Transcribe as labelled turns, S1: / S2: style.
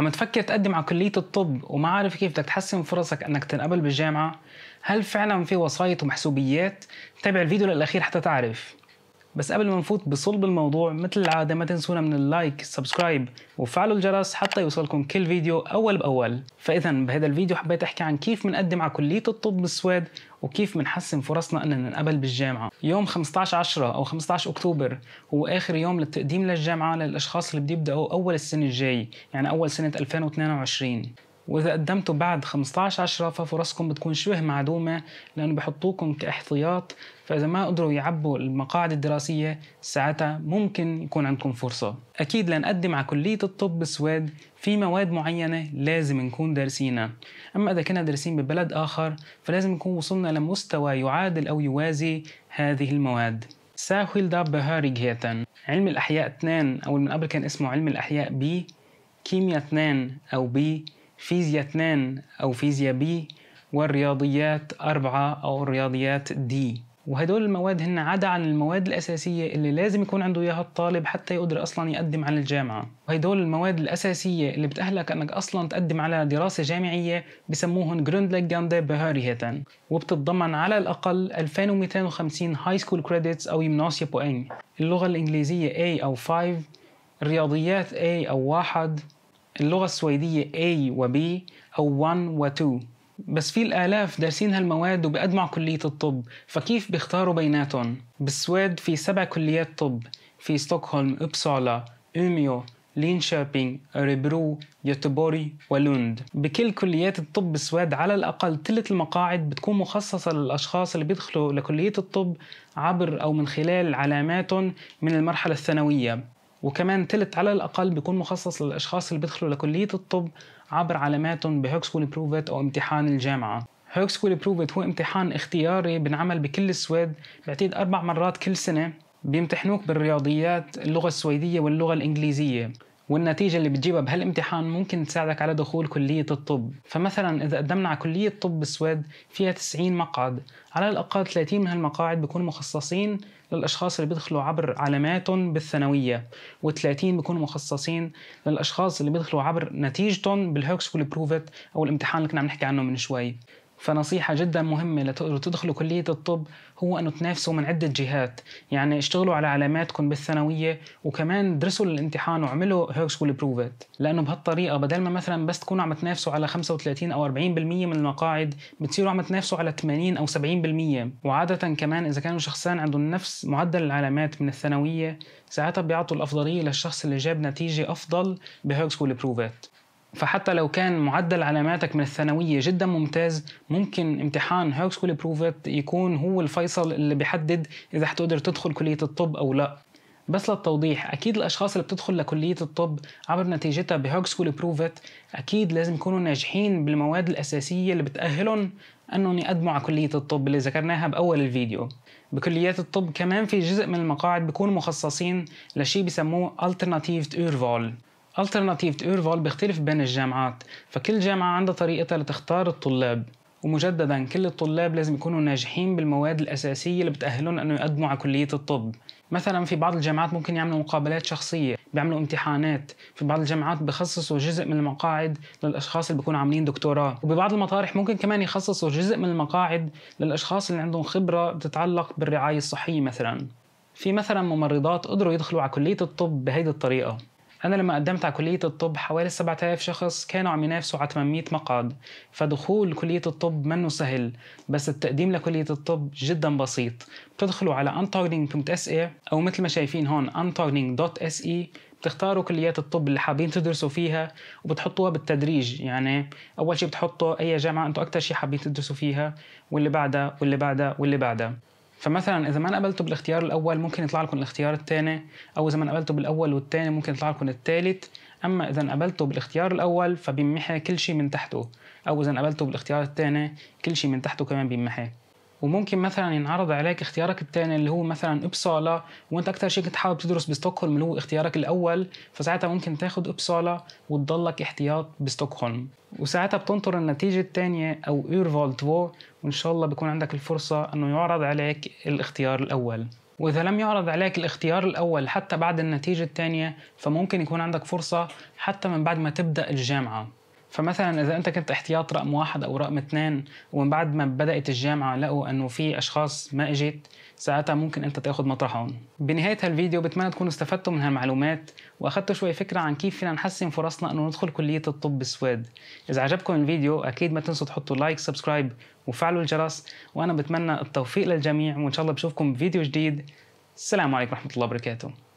S1: عم تفكر تقدم على كلية الطب وما عارف كيف بدك تحسن فرصك انك تنقبل بالجامعة؟ هل فعلا في وسايط ومحسوبيات؟ تابع الفيديو للاخير حتى تعرف بس قبل ما نفوت بصلب الموضوع مثل العادة ما تنسونا من اللايك سبسكرايب وفعلوا الجرس حتى يوصلكم كل فيديو أول بأول فإذا بهذا الفيديو حبيت أحكي عن كيف بنقدم على كلية الطب بالسويد وكيف بنحسن فرصنا أننا نقبل بالجامعة يوم 15 10 أو 15 أكتوبر هو آخر يوم للتقديم للجامعة للأشخاص اللي بده يبدأوا أول السنة الجاي يعني أول سنة 2022 واذا قدمتوا بعد 15 10 ففرصكم بتكون شبه معدومه لانه بحطوكم كاحتياط فاذا ما قدروا يعبوا المقاعد الدراسيه ساعتها ممكن يكون عندكم فرصه اكيد لنقدم على كليه الطب بالسويد في مواد معينه لازم نكون دارسينها اما اذا كنا دارسين ببلد اخر فلازم نكون وصلنا لمستوى يعادل او يوازي هذه المواد ساخيلدا بهاريغهيتن علم الأحياء 2 أو من قبل كان اسمه علم الأحياء بي كيمياء 2 أو بي فيزياء 2 أو فيزياء بي والرياضيات 4 أو الرياضيات دي وهدول المواد هن عدا عن المواد الأساسية اللي لازم يكون عنده إياها الطالب حتى يقدر أصلا يقدم على الجامعة وهدول المواد الأساسية اللي بتأهلك أنك أصلا تقدم على دراسة جامعية بسموهن جروندلجاندة هيتن وبتتضمن على الأقل 2250 هاي سكول كريديتس أو يمناسيا بوين اللغة الإنجليزية A أو 5 الرياضيات A أو 1 اللغة السويدية A و B أو 1 و 2 بس في الآلاف دارسين هالمواد وبأجمع كلية الطب فكيف بيختاروا بيناتهم؟ بالسويد في سبع كليات طب في ستوكهولم، أبسالا، أوميو، لينشابينغ، أريبرو، يوتبوري ولوند بكل كليات الطب بالسويد على الأقل ثلث المقاعد بتكون مخصصة للأشخاص اللي بيدخلوا لكلية الطب عبر أو من خلال علاماتهم من المرحلة الثانوية وكمان تلت على الأقل بيكون مخصص للأشخاص اللي بيدخلوا لكلية الطب عبر علاماتهم بهيرك سكول بروفيت أو امتحان الجامعة هيرك سكول بروفيت هو امتحان اختياري بنعمل بكل السويد بعتقد أربع مرات كل سنة بيمتحنوك بالرياضيات اللغة السويدية واللغة الإنجليزية والنتيجه اللي بتجيبها بهالامتحان ممكن تساعدك على دخول كليه الطب فمثلا اذا قدمنا على كليه طب السويد فيها 90 مقعد على الاقل 30 من هالمقاعد بيكونوا مخصصين للاشخاص اللي بيدخلوا عبر علاماتهم بالثانويه و30 بيكونوا مخصصين للاشخاص اللي بيدخلوا عبر نتيجتهم بالهوكس بروفيت او الامتحان اللي كنا عم نحكي عنه من شوي فنصيحة جدا مهمة لتدخلوا كلية الطب هو أنه تنافسوا من عدة جهات يعني اشتغلوا على علاماتكم بالثانوية وكمان درسوا الامتحان وعملوا هيرك سكول بروفت لأنه بهالطريقة بدل ما مثلا بس تكونوا عم تنافسوا على 35 أو 40% من المقاعد بتصيروا عم تنافسوا على 80 أو 70% وعادة كمان إذا كانوا شخصان عندهم نفس معدل العلامات من الثانوية ساعتها بيعطوا الأفضلية للشخص اللي جاب نتيجة أفضل بهيرك سكول بروفت فحتى لو كان معدل علاماتك من الثانويه جدا ممتاز ممكن امتحان هيرك سكول بروفت يكون هو الفيصل اللي بيحدد اذا حتقدر تدخل كليه الطب او لا بس للتوضيح اكيد الاشخاص اللي بتدخل لكليه الطب عبر نتيجتها بهوك سكول بروفت اكيد لازم يكونوا ناجحين بالمواد الاساسيه اللي بتاهلهم انهم يقدموا على كليه الطب اللي ذكرناها باول الفيديو بكليات الطب كمان في جزء من المقاعد بيكونوا مخصصين لشيء بسموه alternative urval الترناتيف urval بيختلف بين الجامعات فكل جامعة عندها طريقتها لتختار الطلاب ومجددا كل الطلاب لازم يكونوا ناجحين بالمواد الأساسية اللي بتأهلهم أنه يقدموا على كلية الطب مثلا في بعض الجامعات ممكن يعملوا مقابلات شخصية بيعملوا امتحانات في بعض الجامعات بخصصوا جزء من المقاعد للأشخاص اللي بيكونوا عاملين دكتوراه وببعض المطارح ممكن كمان يخصصوا جزء من المقاعد للأشخاص اللي عندهم خبرة بتتعلق بالرعاية الصحية مثلا في مثلا ممرضات قدروا يدخلوا على كلية الطب بهيدي الطريقة أنا لما قدمت على كلية الطب حوالي 7000 شخص كانوا عم ينافسوا على 800 مقعد فدخول كلية الطب منه سهل بس التقديم لكلية الطب جدا بسيط بتدخلوا على untargeting.se أو مثل ما شايفين هون untargeting.se بتختاروا كليات الطب اللي حابين تدرسوا فيها وبتحطوها بالتدريج يعني اول شيء بتحطوا اي جامعه انتم اكثر شيء حابين تدرسوا فيها واللي بعدها واللي بعدها واللي بعدها فمثلا اذا ما انا قبلته بالاختيار الاول ممكن يطلع لكم الاختيار الثاني او اذا ما قبلته بالاول والثاني ممكن يطلع لكم الثالث اما اذا قبلته بالاختيار الاول فبيمحي كل شيء من تحته او اذا قبلته بالاختيار الثاني كل شيء من تحته كمان بيمحي وممكن مثلا ينعرض عليك اختيارك الثاني اللي هو مثلا ابصاله وانت اكثر شيء كنت حابب تدرس بستوكهولم اللي هو اختيارك الاول فساعتها ممكن تاخد ابصاله وتضلك احتياط بستوكهولم وساعتها بتنطر النتيجة الثانية أو إيرفالتفو وإن شاء الله بيكون عندك الفرصة أنه يعرض عليك الاختيار الأول وإذا لم يعرض عليك الاختيار الأول حتى بعد النتيجة الثانية فممكن يكون عندك فرصة حتى من بعد ما تبدأ الجامعة فمثلا اذا انت كنت احتياط رقم واحد او رقم اثنين ومن بعد ما بدات الجامعه لقوا انه في اشخاص ما اجت ساعتها ممكن انت تاخذ مطرحهم بنهايه هالفيديو بتمنى تكونوا استفدتوا من هالمعلومات واخذتوا شوي فكره عن كيف فينا نحسن فرصنا انه ندخل كليه الطب بالسويد اذا عجبكم الفيديو اكيد ما تنسوا تحطوا لايك سبسكرايب وفعلوا الجرس وانا بتمنى التوفيق للجميع وان شاء الله بشوفكم بفيديو جديد السلام عليكم ورحمه الله وبركاته